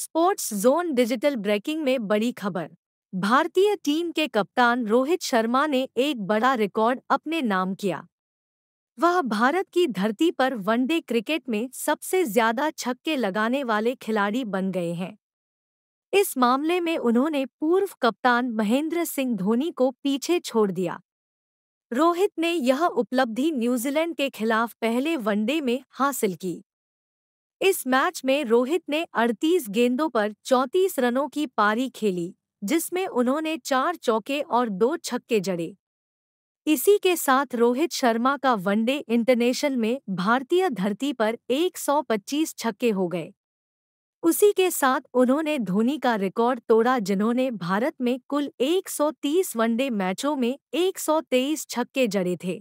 sports zone digital breaking में बड़ी खबर भारतीय टीम के कप्तान रोहित शर्मा ने एक बड़ा रिकॉर्ड अपने नाम किया वह भारत की धरती पर वनडे क्रिकेट में सबसे ज्यादा छक्के लगाने वाले खिलाड़ी बन गए हैं इस मामले में उन्होंने पूर्व कप्तान महेंद्र सिंह धोनी को पीछे छोड़ दिया रोहित ने यह उपलब्धि न्यूजीलैंड के खिलाफ पहले वनडे में हासिल की इस मैच में रोहित ने 38 गेंदों पर 34 रनों की पारी खेली जिसमें उन्होंने चार चौके और दो छक्के जड़े इसी के साथ रोहित शर्मा का वनडे इंटरनेशनल में भारतीय धरती पर 125 छक्के हो गए उसी के साथ उन्होंने धोनी का रिकॉर्ड तोड़ा जिन्होंने भारत में कुल 130 वनडे मैचों में 123 छक्के जड़े थे